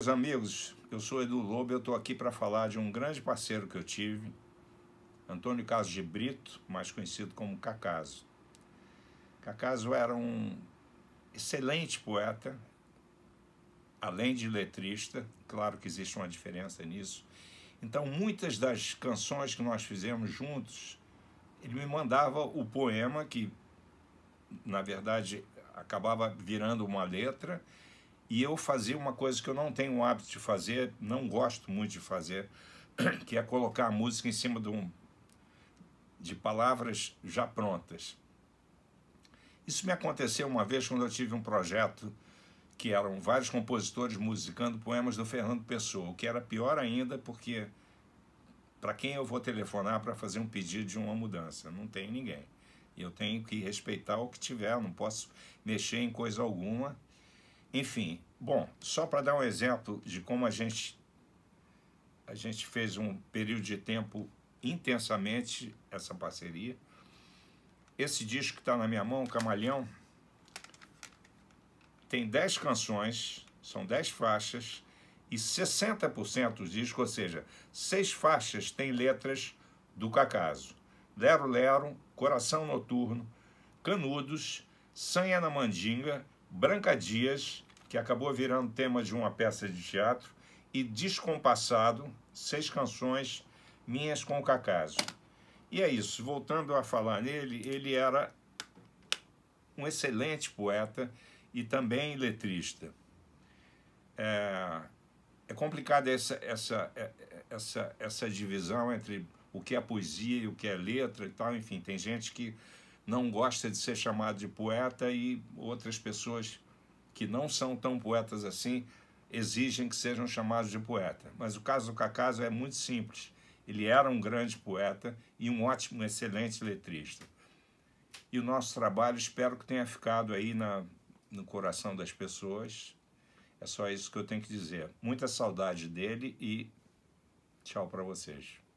Meus amigos, eu sou Edu Lobo e eu estou aqui para falar de um grande parceiro que eu tive, Antônio Caso de Brito, mais conhecido como Cacaso. Cacaso era um excelente poeta, além de letrista, claro que existe uma diferença nisso. Então, muitas das canções que nós fizemos juntos, ele me mandava o poema, que na verdade acabava virando uma letra, e eu fazia uma coisa que eu não tenho o hábito de fazer, não gosto muito de fazer, que é colocar a música em cima de, um, de palavras já prontas. Isso me aconteceu uma vez quando eu tive um projeto que eram vários compositores musicando poemas do Fernando Pessoa, o que era pior ainda porque para quem eu vou telefonar para fazer um pedido de uma mudança? Não tem ninguém. Eu tenho que respeitar o que tiver, não posso mexer em coisa alguma enfim, bom, só para dar um exemplo de como a gente, a gente fez um período de tempo intensamente essa parceria. Esse disco que está na minha mão, Camalhão, tem 10 canções, são 10 faixas, e 60% do disco, ou seja, seis faixas têm letras do Cacaso. Lero Lero, Coração Noturno, Canudos, Sanha na Mandinga, Branca Dias, que acabou virando tema de uma peça de teatro, e Descompassado, seis canções minhas com o Cacaso. E é isso, voltando a falar nele, ele era um excelente poeta e também letrista. É, é complicada essa, essa, é, essa, essa divisão entre o que é poesia e o que é letra e tal, enfim, tem gente que não gosta de ser chamado de poeta e outras pessoas que não são tão poetas assim exigem que sejam chamados de poeta. Mas o caso do Cacaso é muito simples. Ele era um grande poeta e um ótimo, excelente letrista. E o nosso trabalho espero que tenha ficado aí na, no coração das pessoas. É só isso que eu tenho que dizer. Muita saudade dele e tchau para vocês.